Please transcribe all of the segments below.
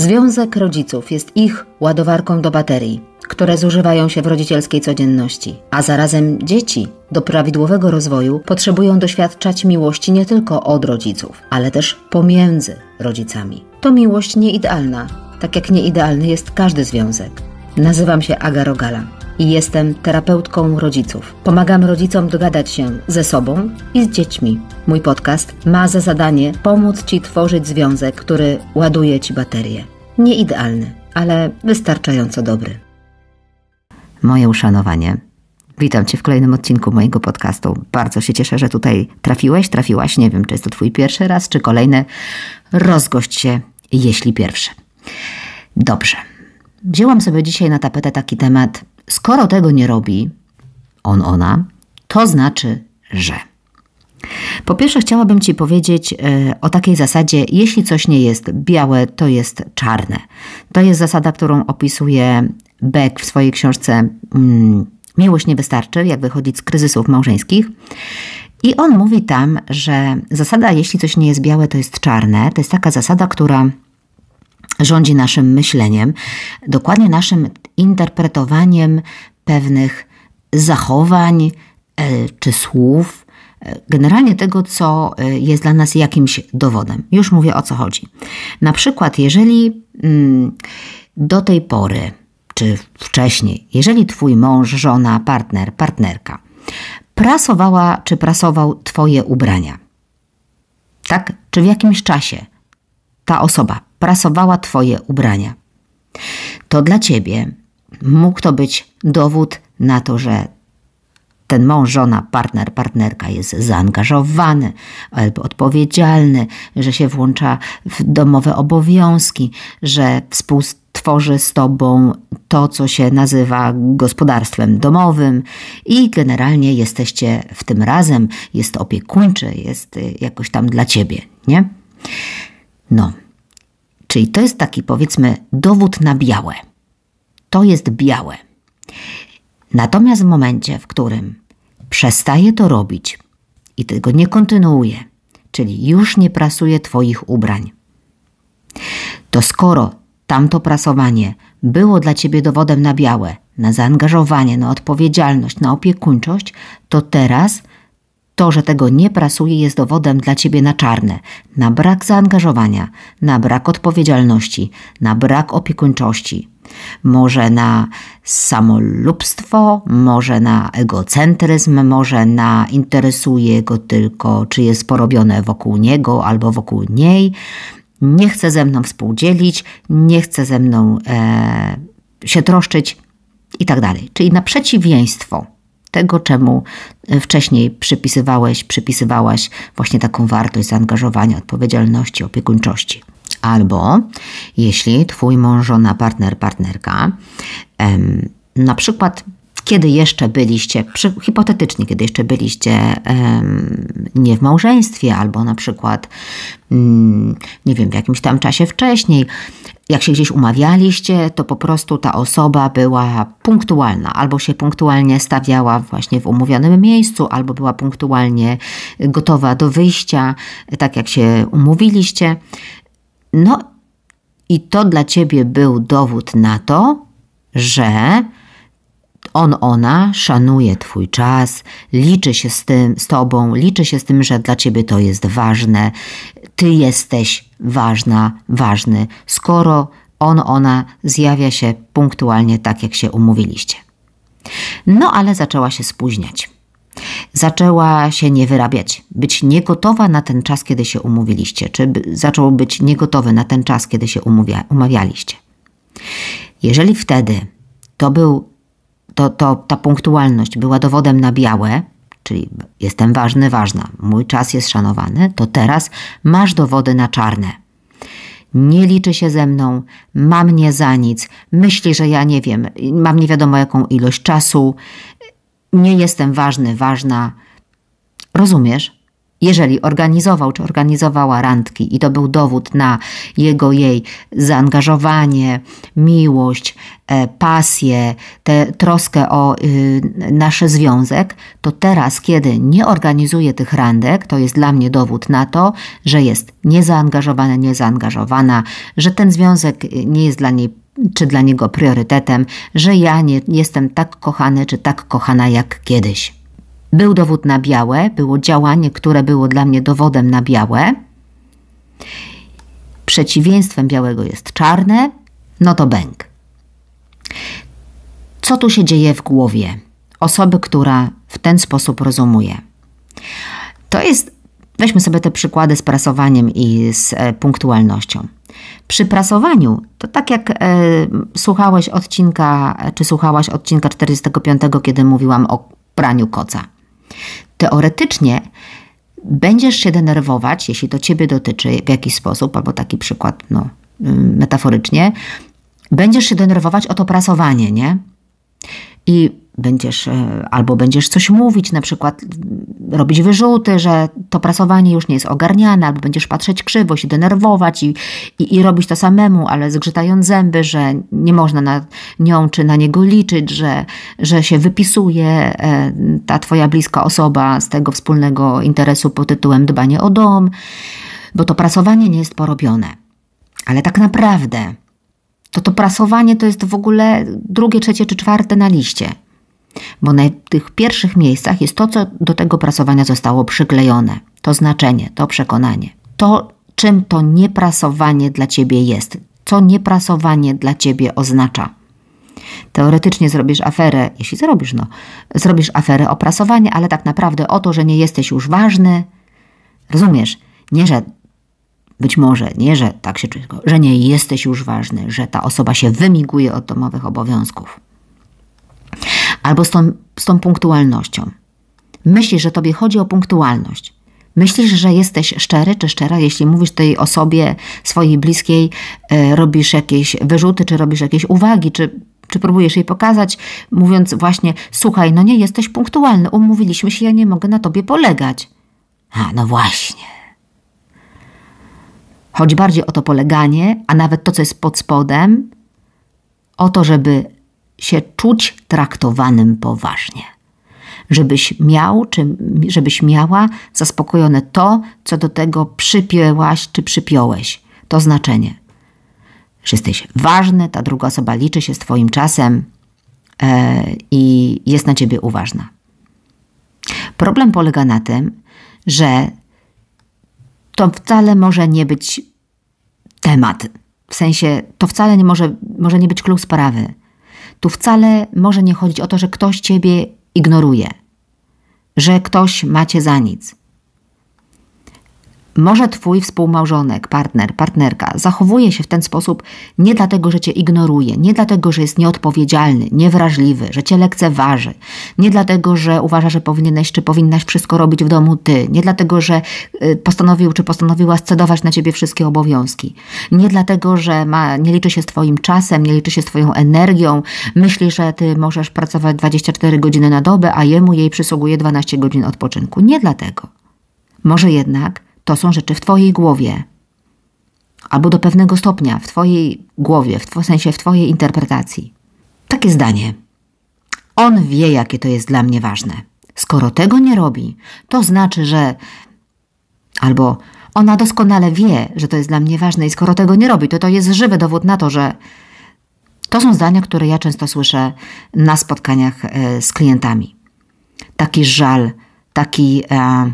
Związek rodziców jest ich ładowarką do baterii, które zużywają się w rodzicielskiej codzienności, a zarazem dzieci do prawidłowego rozwoju potrzebują doświadczać miłości nie tylko od rodziców, ale też pomiędzy rodzicami. To miłość nieidealna, tak jak nieidealny jest każdy związek. Nazywam się Aga Rogala i jestem terapeutką rodziców. Pomagam rodzicom dogadać się ze sobą i z dziećmi. Mój podcast ma za zadanie pomóc Ci tworzyć związek, który ładuje Ci baterię. Nie idealny, ale wystarczająco dobry. Moje uszanowanie. Witam Cię w kolejnym odcinku mojego podcastu. Bardzo się cieszę, że tutaj trafiłeś, trafiłaś. Nie wiem, czy jest to Twój pierwszy raz, czy kolejny. Rozgość się, jeśli pierwszy. Dobrze. Wzięłam sobie dzisiaj na tapetę taki temat Skoro tego nie robi on, ona, to znaczy, że. Po pierwsze, chciałabym Ci powiedzieć e, o takiej zasadzie: jeśli coś nie jest białe, to jest czarne. To jest zasada, którą opisuje Beck w swojej książce mm, Miłość nie wystarczy, jak wychodzić z kryzysów małżeńskich. I on mówi tam, że zasada, jeśli coś nie jest białe, to jest czarne, to jest taka zasada, która rządzi naszym myśleniem, dokładnie naszym interpretowaniem pewnych zachowań e, czy słów, e, generalnie tego, co e, jest dla nas jakimś dowodem. Już mówię o co chodzi. Na przykład, jeżeli mm, do tej pory, czy wcześniej, jeżeli twój mąż, żona, partner, partnerka prasowała czy prasował twoje ubrania, tak? Czy w jakimś czasie ta osoba prasowała twoje ubrania, to dla ciebie mógł to być dowód na to, że ten mąż, żona, partner, partnerka jest zaangażowany albo odpowiedzialny, że się włącza w domowe obowiązki, że współtworzy z tobą to, co się nazywa gospodarstwem domowym i generalnie jesteście w tym razem, jest opiekuńczy, jest y, jakoś tam dla ciebie, nie? No. Czyli to jest taki, powiedzmy, dowód na białe to jest białe. Natomiast w momencie, w którym przestaje to robić i tego nie kontynuuje, czyli już nie prasuje Twoich ubrań, to skoro tamto prasowanie było dla Ciebie dowodem na białe, na zaangażowanie, na odpowiedzialność, na opiekuńczość, to teraz to, że tego nie prasuje, jest dowodem dla ciebie na czarne, na brak zaangażowania, na brak odpowiedzialności, na brak opiekuńczości. Może na samolubstwo, może na egocentryzm, może na interesuje go tylko, czy jest porobione wokół niego albo wokół niej. Nie chce ze mną współdzielić, nie chce ze mną e, się troszczyć i tak dalej. Czyli na przeciwieństwo tego, czemu e, wcześniej przypisywałeś, przypisywałaś właśnie taką wartość zaangażowania, odpowiedzialności, opiekuńczości. Albo jeśli twój mąż, żona, partner, partnerka, em, na przykład kiedy jeszcze byliście, przy, hipotetycznie, kiedy jeszcze byliście nie w małżeństwie, albo na przykład, mm, nie wiem, w jakimś tam czasie wcześniej, jak się gdzieś umawialiście, to po prostu ta osoba była punktualna, albo się punktualnie stawiała właśnie w umówionym miejscu, albo była punktualnie gotowa do wyjścia, tak jak się umówiliście. No i to dla ciebie był dowód na to, że on, ona szanuje Twój czas, liczy się z tym, z Tobą, liczy się z tym, że dla Ciebie to jest ważne. Ty jesteś ważna, ważny, skoro on, ona zjawia się punktualnie tak, jak się umówiliście. No ale zaczęła się spóźniać zaczęła się nie wyrabiać, być niegotowa na ten czas, kiedy się umówiliście, czy by, zaczął być niegotowy na ten czas, kiedy się umówia, umawialiście. Jeżeli wtedy to był, to, to ta punktualność była dowodem na białe, czyli jestem ważny, ważna, mój czas jest szanowany, to teraz masz dowody na czarne. Nie liczy się ze mną, ma mnie za nic, myśli, że ja nie wiem, mam nie wiadomo jaką ilość czasu, nie jestem ważny, ważna. Rozumiesz? Jeżeli organizował czy organizowała randki i to był dowód na jego, jej zaangażowanie, miłość, e, pasję, tę troskę o y, nasz związek, to teraz, kiedy nie organizuje tych randek, to jest dla mnie dowód na to, że jest niezaangażowana, niezaangażowana, że ten związek nie jest dla niej czy dla niego priorytetem, że ja nie jestem tak kochany czy tak kochana jak kiedyś. Był dowód na białe, było działanie, które było dla mnie dowodem na białe. Przeciwieństwem białego jest czarne, no to bęk. Co tu się dzieje w głowie osoby, która w ten sposób rozumuje? To jest Weźmy sobie te przykłady z prasowaniem i z e, punktualnością. Przy prasowaniu, to tak jak e, słuchałeś odcinka, czy słuchałaś odcinka 45, kiedy mówiłam o praniu koca. Teoretycznie będziesz się denerwować, jeśli to ciebie dotyczy w jakiś sposób, albo taki przykład, no, mm, metaforycznie, będziesz się denerwować o to prasowanie, nie? I będziesz e, albo będziesz coś mówić, na przykład robić wyrzuty, że to pracowanie już nie jest ogarniane, albo będziesz patrzeć krzywo, się denerwować i, i, i robić to samemu, ale zgrzytając zęby, że nie można na nią czy na niego liczyć, że, że się wypisuje e, ta twoja bliska osoba z tego wspólnego interesu pod tytułem dbanie o dom, bo to pracowanie nie jest porobione. Ale tak naprawdę to to prasowanie to jest w ogóle drugie, trzecie czy czwarte na liście. Bo na tych pierwszych miejscach jest to, co do tego prasowania zostało przyklejone. To znaczenie, to przekonanie. To, czym to nieprasowanie dla ciebie jest. Co nieprasowanie dla ciebie oznacza. Teoretycznie zrobisz aferę, jeśli zrobisz, no, zrobisz aferę o prasowanie, ale tak naprawdę o to, że nie jesteś już ważny. Rozumiesz? Nie, że być może, nie, że tak się czuje, że nie jesteś już ważny, że ta osoba się wymiguje od domowych obowiązków albo z tą, z tą punktualnością. Myślisz, że tobie chodzi o punktualność. Myślisz, że jesteś szczery czy szczera, jeśli mówisz tej osobie swojej bliskiej, e, robisz jakieś wyrzuty, czy robisz jakieś uwagi, czy, czy próbujesz jej pokazać, mówiąc właśnie: Słuchaj, no nie jesteś punktualny, umówiliśmy się, ja nie mogę na tobie polegać. A no właśnie. Chodzi bardziej o to poleganie, a nawet to, co jest pod spodem, o to, żeby się czuć traktowanym poważnie. Żebyś miał, czy żebyś miała zaspokojone to, co do tego przypięłaś, czy przypiąłeś. To znaczenie. Że jesteś ważny, ta druga osoba liczy się z Twoim czasem yy, i jest na Ciebie uważna. Problem polega na tym, że to wcale może nie być temat. W sensie to wcale nie może, może nie być klucz sprawy. Tu wcale może nie chodzić o to, że ktoś ciebie ignoruje, że ktoś macie za nic, może twój współmałżonek, partner, partnerka zachowuje się w ten sposób nie dlatego, że cię ignoruje, nie dlatego, że jest nieodpowiedzialny, niewrażliwy, że cię lekceważy, nie dlatego, że uważa, że powinieneś czy powinnaś wszystko robić w domu ty, nie dlatego, że y, postanowił czy postanowiła scedować na ciebie wszystkie obowiązki, nie dlatego, że ma, nie liczy się z twoim czasem, nie liczy się z twoją energią, myśli, że ty możesz pracować 24 godziny na dobę, a jemu jej przysługuje 12 godzin odpoczynku. Nie dlatego. Może jednak to są rzeczy w Twojej głowie. Albo do pewnego stopnia w Twojej głowie, w, tw- w sensie w Twojej interpretacji. Takie zdanie. On wie, jakie to jest dla mnie ważne. Skoro tego nie robi, to znaczy, że. Albo ona doskonale wie, że to jest dla mnie ważne, i skoro tego nie robi, to to jest żywy dowód na to, że. To są zdania, które ja często słyszę na spotkaniach e, z klientami. Taki żal, taki. E,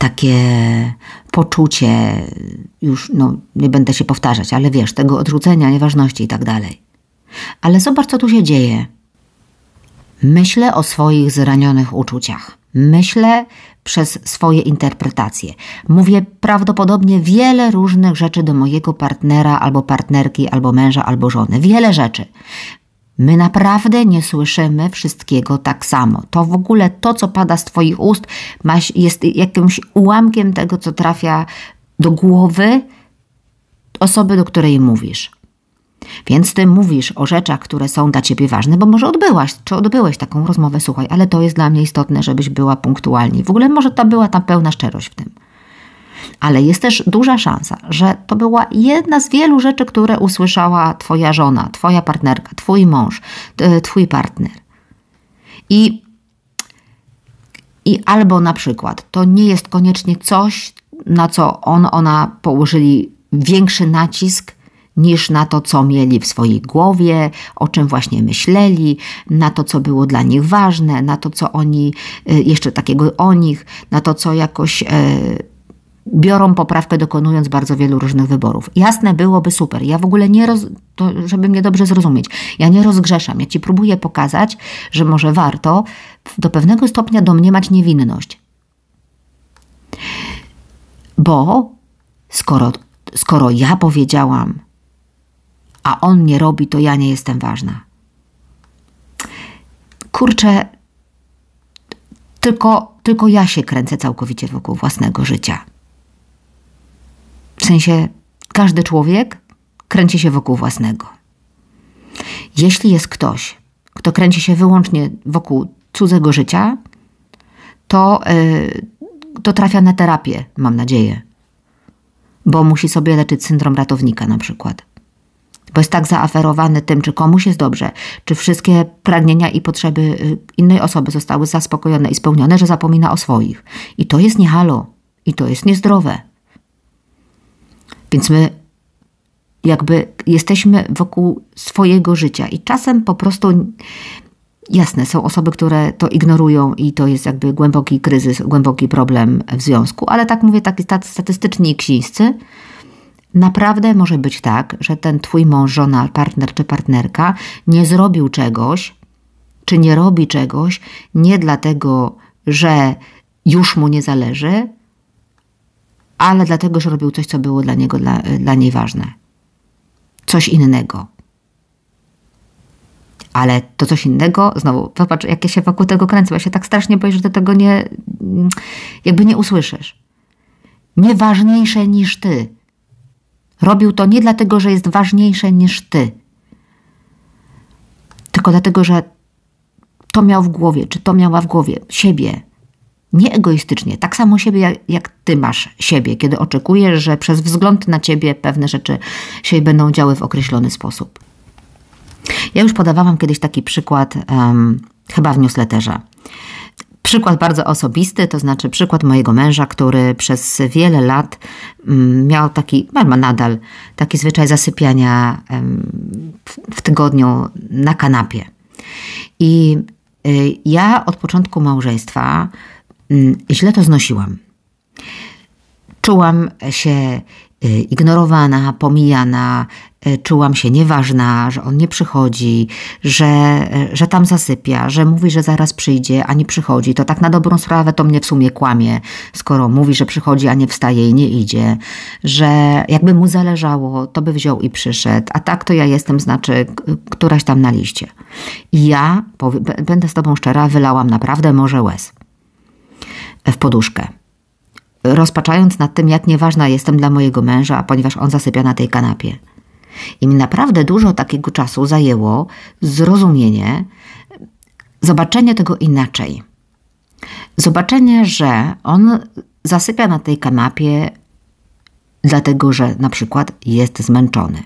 takie poczucie, już no, nie będę się powtarzać, ale wiesz, tego odrzucenia, nieważności i tak dalej. Ale zobacz, co tu się dzieje. Myślę o swoich zranionych uczuciach. Myślę przez swoje interpretacje. Mówię prawdopodobnie wiele różnych rzeczy do mojego partnera, albo partnerki, albo męża, albo żony. Wiele rzeczy. My naprawdę nie słyszymy wszystkiego tak samo. To w ogóle to, co pada z Twoich ust, jest jakimś ułamkiem tego, co trafia do głowy osoby, do której mówisz. Więc ty mówisz o rzeczach, które są dla ciebie ważne, bo może odbyłaś, czy odbyłeś taką rozmowę, słuchaj, ale to jest dla mnie istotne, żebyś była punktualnie. W ogóle może ta była ta pełna szczerość w tym ale jest też duża szansa, że to była jedna z wielu rzeczy, które usłyszała Twoja żona, Twoja partnerka, Twój mąż, Twój partner. I, I albo na przykład to nie jest koniecznie coś, na co on, ona położyli większy nacisk niż na to, co mieli w swojej głowie, o czym właśnie myśleli, na to, co było dla nich ważne, na to, co oni y, jeszcze takiego o nich, na to, co jakoś e, biorą poprawkę, dokonując bardzo wielu różnych wyborów. Jasne byłoby super. Ja w ogóle nie, roz, to, żeby mnie dobrze zrozumieć, ja nie rozgrzeszam. Ja ci próbuję pokazać, że może warto do pewnego stopnia domniemać niewinność. Bo skoro, skoro ja powiedziałam, a on nie robi, to ja nie jestem ważna. Kurczę, tylko, tylko ja się kręcę całkowicie wokół własnego życia sensie każdy człowiek kręci się wokół własnego. Jeśli jest ktoś, kto kręci się wyłącznie wokół cudzego życia, to, yy, to trafia na terapię, mam nadzieję. Bo musi sobie leczyć syndrom ratownika na przykład. Bo jest tak zaaferowany tym, czy komuś jest dobrze, czy wszystkie pragnienia i potrzeby e, innej osoby zostały zaspokojone i spełnione, że zapomina o swoich. I to jest niehalo. I to jest niezdrowe. Więc my jakby jesteśmy wokół swojego życia i czasem po prostu jasne, są osoby, które to ignorują i to jest jakby głęboki kryzys, głęboki problem w związku, ale tak mówię, tak statystyczni księscy, naprawdę może być tak, że ten twój mąż, żona, partner czy partnerka nie zrobił czegoś, czy nie robi czegoś nie dlatego, że już mu nie zależy, ale dlatego, że robił coś, co było dla niego, dla, dla niej ważne. Coś innego. Ale to coś innego, znowu, zobacz, jak ja się wokół tego kręcę. Ja się tak strasznie boję, że ty tego nie, jakby nie usłyszysz. Nieważniejsze niż ty. Robił to nie dlatego, że jest ważniejsze niż ty, tylko dlatego, że to miał w głowie, czy to miała w głowie siebie, nieegoistycznie, tak samo siebie, jak, jak, ty masz siebie, kiedy oczekujesz, że przez wzgląd na ciebie pewne rzeczy się będą działy w określony sposób. Ja już podawałam kiedyś taki przykład, um, chyba w newsletterze. Przykład bardzo osobisty, to znaczy przykład mojego męża, który przez wiele lat mm, miał taki, no, ma nadal taki zwyczaj zasypiania w, tygodniu na kanapie. I y, ja od początku małżeństwa i mm, źle to znosiłam. Czułam się y, ignorowana, pomijana, y, czułam się nieważna, że on nie przychodzi, że, y, że tam zasypia, że mówi, że zaraz przyjdzie, a nie przychodzi. To tak na dobrą sprawę to mnie w sumie kłamie, skoro mówi, że przychodzi, a nie wstaje i nie idzie, że jakby mu zależało, to by wziął i przyszedł, a tak to ja jestem, znaczy któraś tam na liście. I ja, powiem, będę z tobą szczera, wylałam naprawdę może łez w poduszkę. Rozpaczając nad tym, jak nieważna jestem dla mojego męża, ponieważ on zasypia na tej kanapie. I mi naprawdę dużo takiego czasu zajęło zrozumienie, zobaczenie tego inaczej. Zobaczenie, że on zasypia na tej kanapie, dlatego że na przykład jest zmęczony,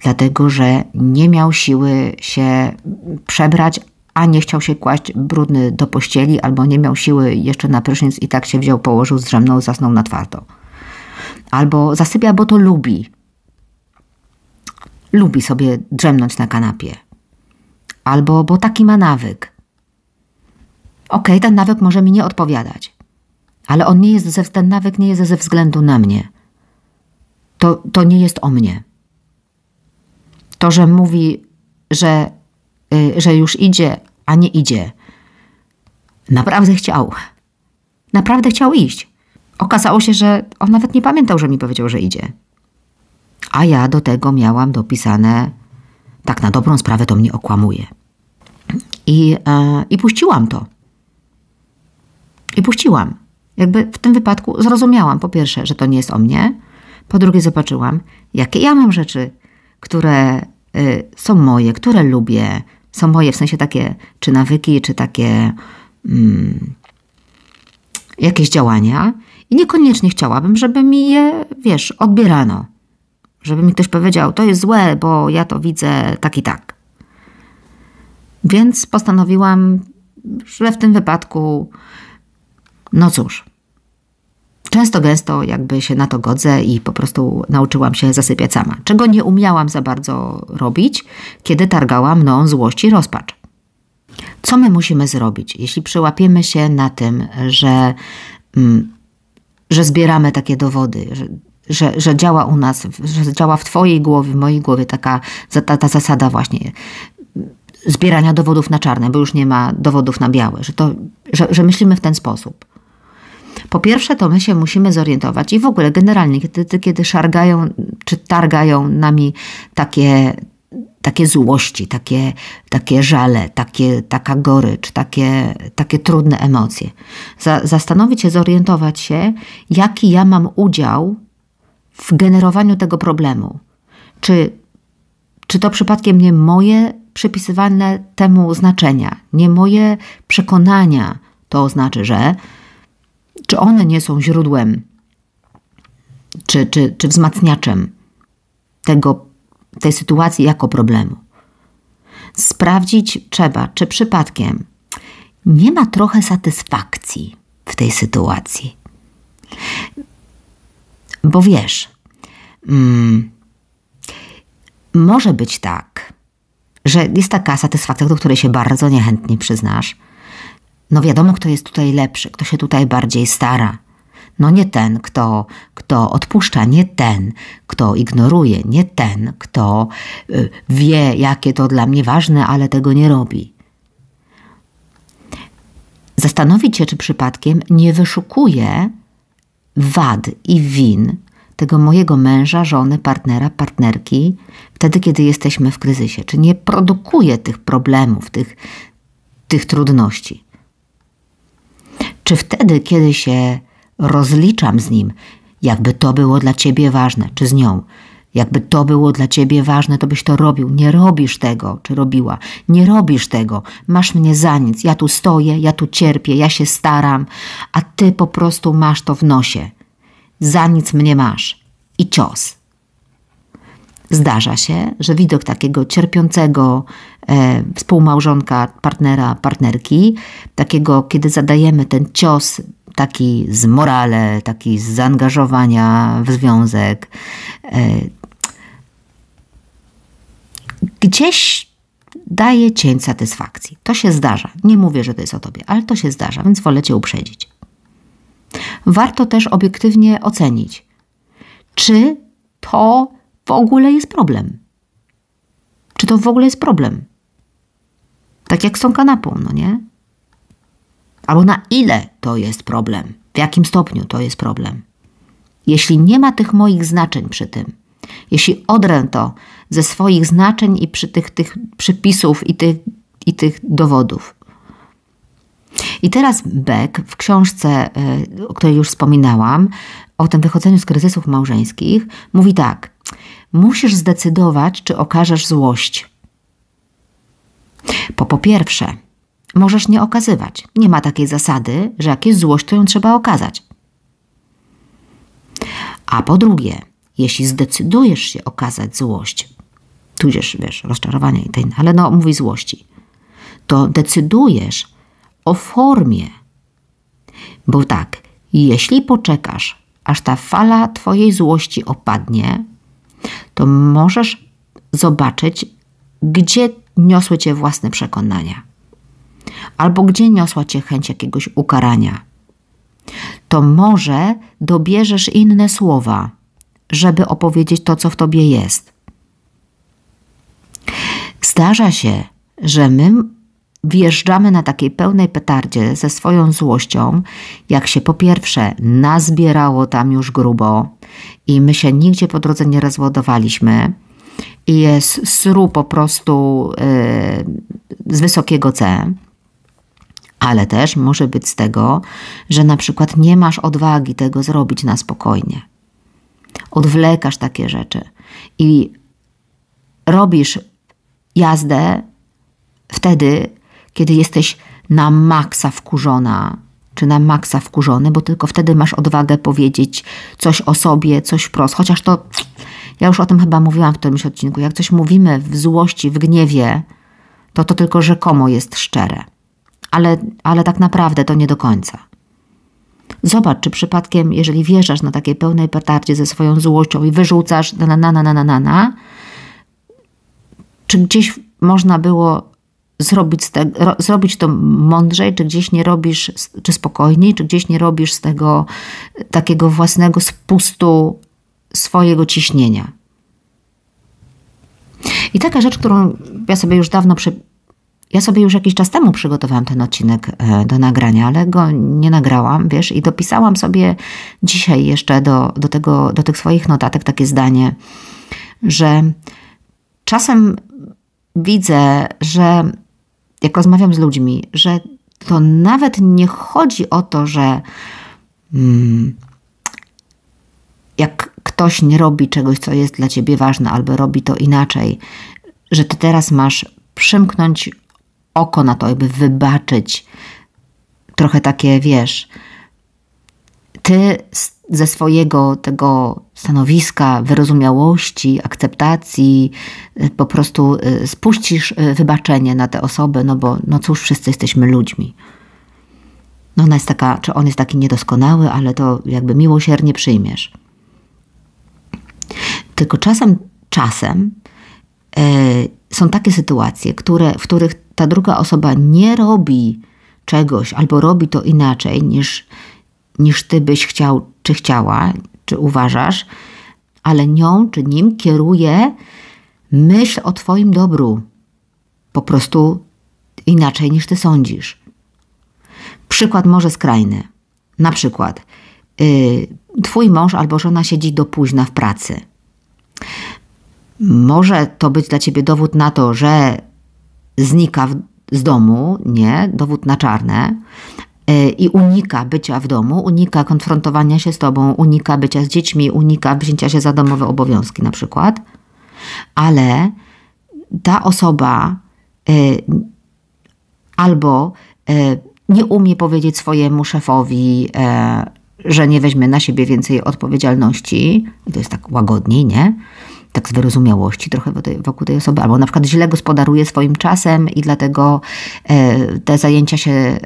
dlatego że nie miał siły się przebrać a nie chciał się kłaść brudny do pościeli albo nie miał siły jeszcze na prysznic i tak się wziął, położył, drzemną, zasnął na twardo. Albo zasypia, bo to lubi. Lubi sobie drzemnąć na kanapie. Albo bo taki ma nawyk. Okej, okay, ten nawyk może mi nie odpowiadać, ale on nie jest ze, ten nawyk nie jest ze względu na mnie. To, to nie jest o mnie. To, że mówi, że Y, że już idzie, a nie idzie. Naprawdę chciał. Naprawdę chciał iść. Okazało się, że on nawet nie pamiętał, że mi powiedział, że idzie. A ja do tego miałam dopisane, tak na dobrą sprawę to mnie okłamuje. I, e, i puściłam to. I puściłam. Jakby w tym wypadku zrozumiałam po pierwsze, że to nie jest o mnie, po drugie zobaczyłam, jakie ja mam rzeczy, które y, są moje, które lubię, są moje, w sensie takie czy nawyki, czy takie mm, jakieś działania. I niekoniecznie chciałabym, żeby mi je, wiesz, odbierano. Żeby mi ktoś powiedział, to jest złe, bo ja to widzę tak i tak. Więc postanowiłam, że w tym wypadku, no cóż, Często gęsto jakby się na to godzę i po prostu nauczyłam się zasypiać sama, czego nie umiałam za bardzo robić, kiedy targała mną no, złość i rozpacz. Co my musimy zrobić, jeśli przyłapiemy się na tym, że, mm, że zbieramy takie dowody, że, że, że działa u nas, że działa w Twojej głowie, w mojej głowie taka ta, ta zasada właśnie zbierania dowodów na czarne, bo już nie ma dowodów na białe, że, to, że, że myślimy w ten sposób. Po pierwsze, to my się musimy zorientować i w ogóle generalnie, kiedy, kiedy szargają czy targają nami takie, takie złości, takie, takie żale, takie, taka gorycz, takie, takie trudne emocje, za, zastanowić się, zorientować się, jaki ja mam udział w generowaniu tego problemu. Czy, czy to przypadkiem nie moje przypisywane temu znaczenia, nie moje przekonania, to znaczy, że czy one nie są źródłem, czy, czy, czy wzmacniaczem tego, tej sytuacji jako problemu? Sprawdzić trzeba, czy przypadkiem nie ma trochę satysfakcji w tej sytuacji. Bo wiesz, mm, może być tak, że jest taka satysfakcja, do której się bardzo niechętnie przyznasz, no wiadomo, kto jest tutaj lepszy, kto się tutaj bardziej stara. No nie ten, kto, kto odpuszcza, nie ten, kto ignoruje, nie ten, kto y, wie, jakie to dla mnie ważne, ale tego nie robi. Zastanowić się, czy przypadkiem nie wyszukuje wad i win tego mojego męża, żony, partnera, partnerki, wtedy, kiedy jesteśmy w kryzysie? Czy nie produkuje tych problemów, tych, tych trudności? Czy wtedy, kiedy się rozliczam z nim, jakby to było dla ciebie ważne, czy z nią, jakby to było dla ciebie ważne, to byś to robił. Nie robisz tego, czy robiła. Nie robisz tego. Masz mnie za nic. Ja tu stoję, ja tu cierpię, ja się staram, a ty po prostu masz to w nosie. Za nic mnie masz. I cios. Zdarza się, że widok takiego cierpiącego e, współmałżonka, partnera, partnerki, takiego, kiedy zadajemy ten cios taki z morale, taki z zaangażowania w związek, e, gdzieś daje cień satysfakcji. To się zdarza. Nie mówię, że to jest o tobie, ale to się zdarza, więc wolę cię uprzedzić. Warto też obiektywnie ocenić, czy to w ogóle jest problem? Czy to w ogóle jest problem? Tak jak z tą kanapą, no nie? Albo na ile to jest problem? W jakim stopniu to jest problem? Jeśli nie ma tych moich znaczeń przy tym, jeśli odrę to ze swoich znaczeń i przy tych, tych przypisów i tych, i tych dowodów. I teraz Beck w książce, e, o której już wspominałam, o tym wychodzeniu z kryzysów małżeńskich, mówi tak – Musisz zdecydować, czy okażesz złość. Po, po pierwsze, możesz nie okazywać. Nie ma takiej zasady, że jak jest złość, to ją trzeba okazać. A po drugie, jeśli zdecydujesz się okazać złość, tudzież wiesz, rozczarowanie i ten, ale no mówi złości, to decydujesz o formie. Bo tak, jeśli poczekasz, aż ta fala twojej złości opadnie, to możesz zobaczyć, gdzie niosły cię własne przekonania, albo gdzie niosła cię chęć jakiegoś ukarania. To może dobierzesz inne słowa, żeby opowiedzieć to, co w tobie jest. Zdarza się, że my wjeżdżamy na takiej pełnej petardzie ze swoją złością, jak się po pierwsze nazbierało tam już grubo, i my się nigdzie po drodze nie rozładowaliśmy. I jest sru po prostu yy, z wysokiego C ale też może być z tego, że na przykład nie masz odwagi tego zrobić na spokojnie. Odwlekasz takie rzeczy i robisz jazdę wtedy, kiedy jesteś na maksa wkurzona czy na maksa wkurzony, bo tylko wtedy masz odwagę powiedzieć coś o sobie, coś wprost. Chociaż to, ja już o tym chyba mówiłam w którymś odcinku, jak coś mówimy w złości, w gniewie, to to tylko rzekomo jest szczere. Ale, ale tak naprawdę to nie do końca. Zobacz, czy przypadkiem, jeżeli wjeżdżasz na takiej pełnej petardzie ze swoją złością i wyrzucasz na na na na na na na, na czy gdzieś można było zrobić, te, ro, zrobić to mądrzej, czy gdzieś nie robisz, czy spokojniej, czy gdzieś nie robisz z tego e, takiego własnego spustu swojego ciśnienia. I taka rzecz, którą ja sobie już dawno prze, Ja sobie już jakiś czas temu przygotowałam ten odcinek e, do nagrania, ale go nie nagrałam, wiesz, i dopisałam sobie dzisiaj jeszcze do, do, tego, do tych swoich notatek takie zdanie, że czasem widzę, że jak rozmawiam z ludźmi, że to nawet nie chodzi o to, że mm, jak ktoś nie robi czegoś, co jest dla ciebie ważne, albo robi to inaczej, że ty teraz masz przymknąć oko na to, jakby wybaczyć. Trochę takie, wiesz, ty ze swojego tego stanowiska, wyrozumiałości, akceptacji, y, po prostu y, spuścisz y, wybaczenie na tę osobę, no bo no cóż, wszyscy jesteśmy ludźmi. No ona jest taka, czy on jest taki niedoskonały, ale to jakby miłosiernie przyjmiesz. Tylko czasem, czasem yy, są takie sytuacje, które, w których ta druga osoba nie robi czegoś albo robi to inaczej niż niż ty byś chciał, czy chciała, czy uważasz, ale nią czy nim kieruje myśl o Twoim dobru. Po prostu inaczej niż Ty sądzisz. Przykład może skrajny. Na przykład, yy, Twój mąż albo żona siedzi do późna w pracy. Może to być dla Ciebie dowód na to, że znika w, z domu, nie, dowód na czarne, E, i unika bycia w domu, unika konfrontowania się z tobą, unika bycia z dziećmi, unika wzięcia się za domowe obowiązki na przykład, ale ta osoba e, albo e, nie umie powiedzieć swojemu szefowi, że nie weźmie na siebie więcej odpowiedzialności, i to jest tak łagodniej, nie? tak wyrozumiałości trochę wokół tej osoby, albo na przykład źle gospodaruje swoim czasem i dlatego e, te zajęcia się e,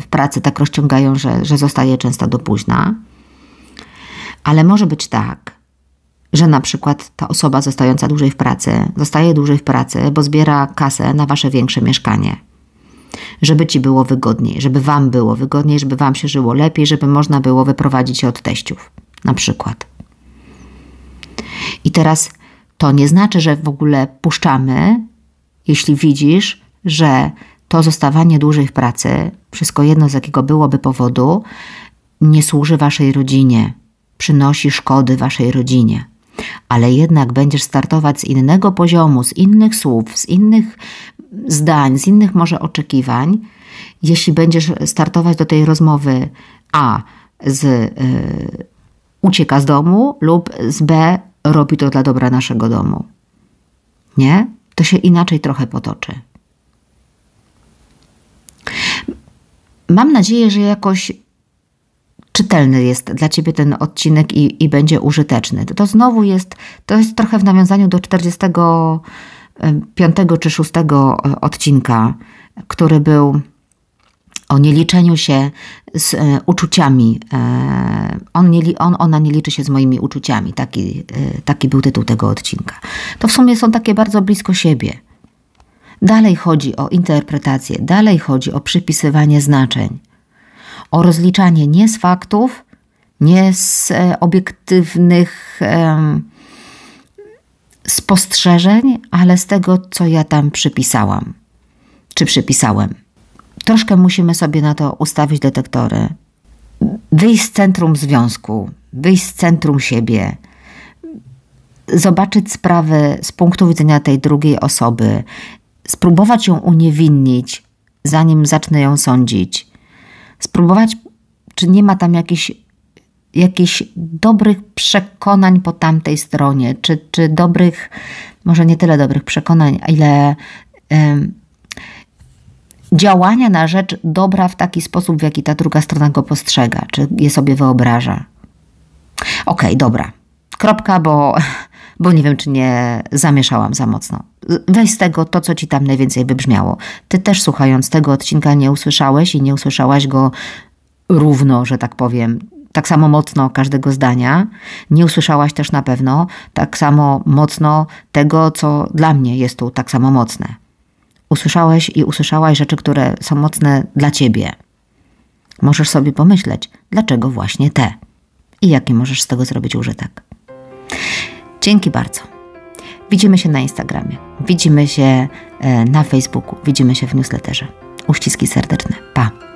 w pracy tak rozciągają, że, że zostaje często do późna. Ale może być tak, że na przykład ta osoba zostająca dłużej w pracy, zostaje dłużej w pracy, bo zbiera kasę na wasze większe mieszkanie. Żeby ci było wygodniej, żeby wam było wygodniej, żeby wam się żyło lepiej, żeby można było wyprowadzić się od teściów, na przykład. I teraz to nie znaczy, że w ogóle puszczamy, jeśli widzisz, że to zostawanie dłużej w pracy, wszystko jedno z jakiego byłoby powodu, nie służy waszej rodzinie, przynosi szkody waszej rodzinie. Ale jednak będziesz startować z innego poziomu, z innych słów, z innych zdań, z innych może oczekiwań, jeśli będziesz startować do tej rozmowy A z y, ucieka z domu lub z B robi to dla dobra naszego domu. Nie, to się inaczej trochę potoczy. Mam nadzieję, że jakoś czytelny jest dla Ciebie ten odcinek i, i będzie użyteczny. To, to znowu jest, to jest trochę w nawiązaniu do 45 czy 6 e, odcinka, który był o nieliczeniu się z e, uczuciami. E, on, nie, on, ona nie liczy się z moimi uczuciami. Taki, e, taki był tytuł tego odcinka. To w sumie są takie bardzo blisko siebie. Dalej chodzi o interpretację, dalej chodzi o przypisywanie znaczeń, o rozliczanie nie z faktów, nie z obiektywnych spostrzeżeń, ale z tego, co ja tam przypisałam, czy przypisałem troszkę musimy sobie na to ustawić detektory. Wyjść z centrum związku, wyjść z centrum siebie, zobaczyć sprawę z punktu widzenia tej drugiej osoby, spróbować ją uniewinnić, zanim zacznę ją sądzić. Spróbować, czy nie ma tam jakichś jakichś dobrych przekonań po tamtej stronie, czy, czy dobrych, może nie tyle dobrych przekonań, ile. Yy, działania na rzecz dobra w taki sposób, w jaki ta druga strona go postrzega, czy je sobie wyobraża. Okej, okay, dobra. Kropka, bo, bo nie wiem, czy nie zamieszałam za mocno. Weź z tego to, co ci tam najwięcej wybrzmiało. Ty też słuchając tego odcinka nie usłyszałeś i nie usłyszałaś go równo, że tak powiem, tak samo mocno każdego zdania. Nie usłyszałaś też na pewno tak samo mocno tego, co dla mnie jest tu tak samo mocne usłyszałeś i usłyszałaś rzeczy, które są mocne dla ciebie. Możesz sobie pomyśleć, dlaczego właśnie te i jaki możesz z tego zrobić użytek. Dzięki bardzo. Widzimy się na Instagramie, widzimy się e, na Facebooku, widzimy się w newsletterze. Uściski serdeczne. Pa!